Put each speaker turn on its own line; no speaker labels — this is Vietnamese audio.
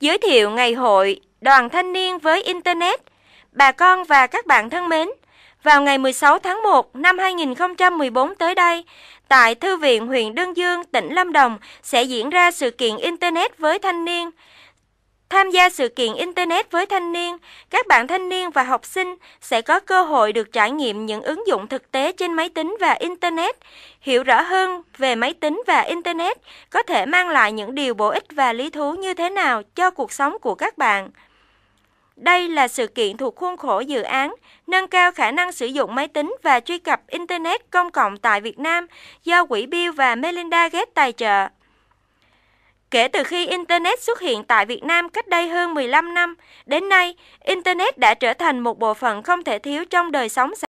giới thiệu ngày hội Đoàn Thanh niên với Internet. Bà con và các bạn thân mến, vào ngày 16 tháng 1 năm 2014 tới đây, tại Thư viện huyện Đơn Dương, tỉnh Lâm Đồng sẽ diễn ra sự kiện Internet với thanh niên tham gia sự kiện Internet với thanh niên, các bạn thanh niên và học sinh sẽ có cơ hội được trải nghiệm những ứng dụng thực tế trên máy tính và Internet. Hiểu rõ hơn về máy tính và Internet có thể mang lại những điều bổ ích và lý thú như thế nào cho cuộc sống của các bạn. Đây là sự kiện thuộc khuôn khổ dự án nâng cao khả năng sử dụng máy tính và truy cập Internet công cộng tại Việt Nam do Quỹ Bill và Melinda Gates tài trợ. Kể từ khi Internet xuất hiện tại Việt Nam cách đây hơn 15 năm, đến nay, Internet đã trở thành một bộ phận không thể thiếu trong đời sống xã